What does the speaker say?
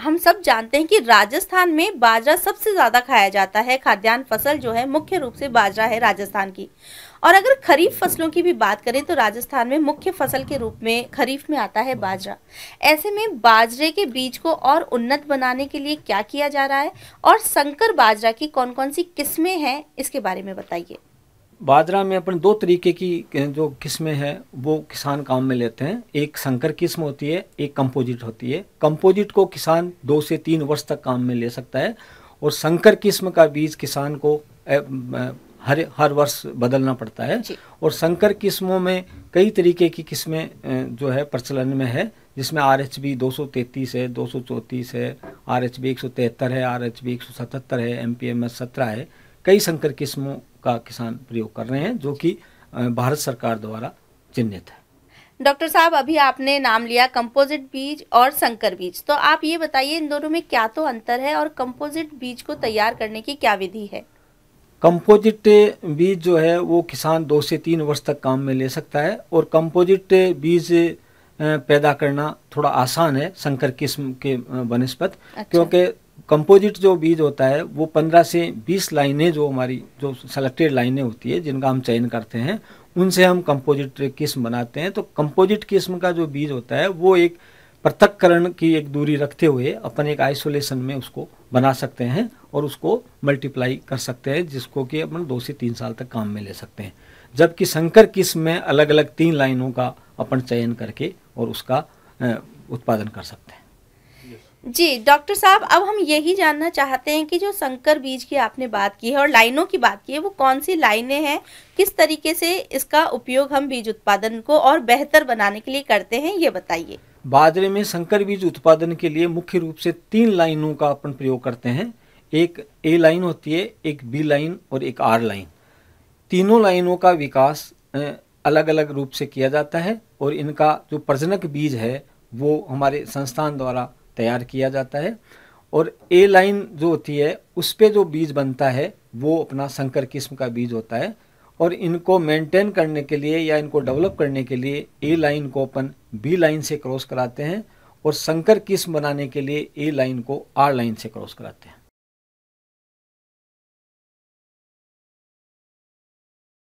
हम सब जानते हैं कि राजस्थान में बाजरा सबसे ज़्यादा खाया जाता है खाद्यान्न फसल जो है मुख्य रूप से बाजरा है राजस्थान की और अगर खरीफ फसलों की भी बात करें तो राजस्थान में मुख्य फसल के रूप में खरीफ में आता है बाजरा ऐसे में बाजरे के बीज को और उन्नत बनाने के लिए क्या किया जा रहा है और संकर बाजरा की कौन कौन सी किस्में हैं इसके बारे में बताइए बाजरा में अपन दो तरीके की जो किस्में हैं वो किसान काम में लेते हैं एक संकर किस्म होती है एक कंपोजिट होती है कंपोजिट को किसान दो से तीन वर्ष तक काम में ले सकता है और संकर किस्म का बीज किसान को हर हर वर्ष बदलना पड़ता है और संकर किस्मों में कई तरीके की किस्में जो है प्रचलन में है जिसमें आर एच बी दो सौ तैतीस है दो सौ चौंतीस है आर एच बी एक सौ तिहत्तर है आर एच बी एक सौ सतहत्तर है एम पी एम एस सत्रह है कई संकर किस्मों का किसान प्रयोग कर रहे हैं जो कि भारत सरकार द्वारा चिन्हित है डॉक्टर साहब अभी आपने नाम लिया कंपोजिट बीज और संकर बीज तो आप ये बताइए इन दोनों में क्या तो अंतर है और कंपोजिट बीज को तैयार करने की क्या विधि है कंपोजिट बीज जो है वो किसान दो से तीन वर्ष तक काम में ले सकता है और कंपोजिट बीज पैदा करना थोड़ा आसान है संकर किस्म के बनस्पत अच्छा। क्योंकि कंपोजिट जो बीज होता है वो पंद्रह से बीस लाइनें जो हमारी जो सेलेक्टेड लाइनें होती है जिनका हम चयन करते हैं उनसे हम कंपोजिट किस्म बनाते हैं तो कंपोजिट किस्म का जो बीज होता है वो एक पृथककरण की एक दूरी रखते हुए अपन एक आइसोलेशन में उसको बना सकते हैं और उसको मल्टीप्लाई कर सकते हैं जिसको कि अपन दो से तीन साल तक काम में ले सकते हैं जबकि संकर किस्म में अलग अलग तीन लाइनों का अपन चयन करके और उसका उत्पादन कर सकते हैं जी डॉक्टर साहब अब हम यही जानना चाहते हैं कि जो संकर बीज की आपने बात की है और लाइनों की बात की है वो कौन सी लाइनें हैं किस तरीके से इसका उपयोग हम बीज उत्पादन को और बेहतर बनाने के लिए करते हैं ये बताइए बाजरे में संकर बीज उत्पादन के लिए मुख्य रूप से तीन लाइनों का अपन प्रयोग करते हैं एक ए लाइन होती है एक बी लाइन और एक आर लाइन तीनों लाइनों का विकास अलग अलग रूप से किया जाता है और इनका जो प्रजनक बीज है वो हमारे संस्थान द्वारा तैयार किया जाता है और ए लाइन जो होती है उस पर जो बीज बनता है वो अपना संकर किस्म का बीज होता है और इनको मेंटेन करने के लिए या इनको डेवलप करने के लिए ए लाइन को अपन बी लाइन से क्रॉस कराते हैं और संकर किस्म बनाने के लिए ए लाइन को आर लाइन से क्रॉस कराते हैं